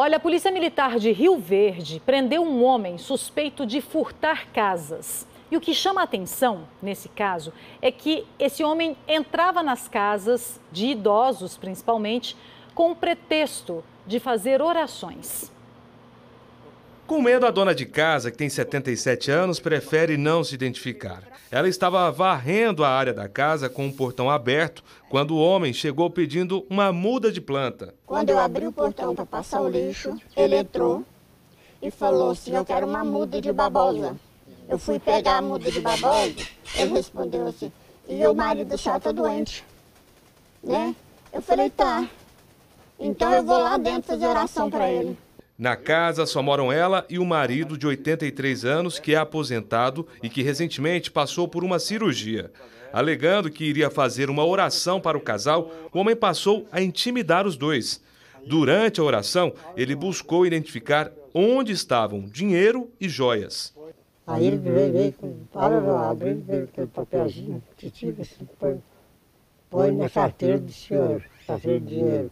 Olha, a Polícia Militar de Rio Verde prendeu um homem suspeito de furtar casas. E o que chama a atenção nesse caso é que esse homem entrava nas casas de idosos, principalmente, com o pretexto de fazer orações. Com medo, a dona de casa, que tem 77 anos, prefere não se identificar. Ela estava varrendo a área da casa com o portão aberto quando o homem chegou pedindo uma muda de planta. Quando eu abri o portão para passar o lixo, ele entrou e falou assim: Eu quero uma muda de babosa. Eu fui pegar a muda de babosa, ele respondeu assim: E o marido só está doente, né? Eu falei: Tá, então eu vou lá dentro fazer oração para ele. Na casa só moram ela e o marido de 83 anos, que é aposentado e que recentemente passou por uma cirurgia. Alegando que iria fazer uma oração para o casal, o homem passou a intimidar os dois. Durante a oração, ele buscou identificar onde estavam dinheiro e joias. Aí ele veio, veio com para abriu aquele papelzinho que tinha, assim, põe, põe na carteira do senhor, carteira de dinheiro.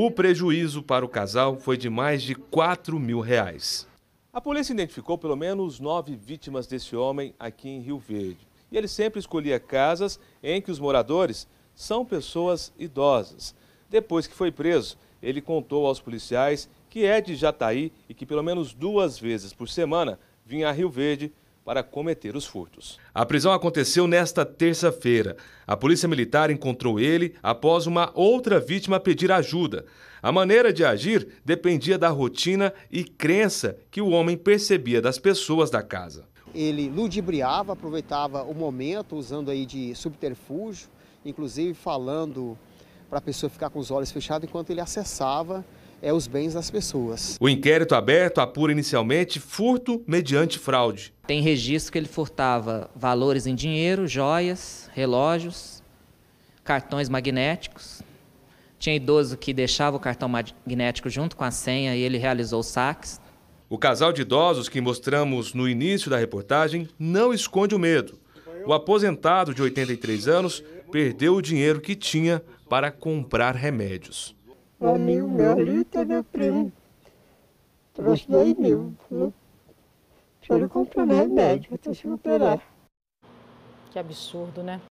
O prejuízo para o casal foi de mais de 4 mil reais. A polícia identificou pelo menos nove vítimas desse homem aqui em Rio Verde. E ele sempre escolhia casas em que os moradores são pessoas idosas. Depois que foi preso, ele contou aos policiais que é de Jataí e que pelo menos duas vezes por semana vinha a Rio Verde para cometer os furtos. A prisão aconteceu nesta terça-feira. A polícia militar encontrou ele após uma outra vítima pedir ajuda. A maneira de agir dependia da rotina e crença que o homem percebia das pessoas da casa. Ele ludibriava, aproveitava o momento, usando aí de subterfúgio, inclusive falando para a pessoa ficar com os olhos fechados enquanto ele acessava é os bens das pessoas. O inquérito aberto apura inicialmente furto mediante fraude. Tem registro que ele furtava valores em dinheiro, joias, relógios, cartões magnéticos. Tinha idoso que deixava o cartão magnético junto com a senha e ele realizou saques. O casal de idosos que mostramos no início da reportagem não esconde o medo. O aposentado de 83 anos perdeu o dinheiro que tinha para comprar remédios. Mamil, Melita, é meu primo, trouxe dois mil. Pra comprou comprar remédio, né, até se recuperar. Que absurdo, né?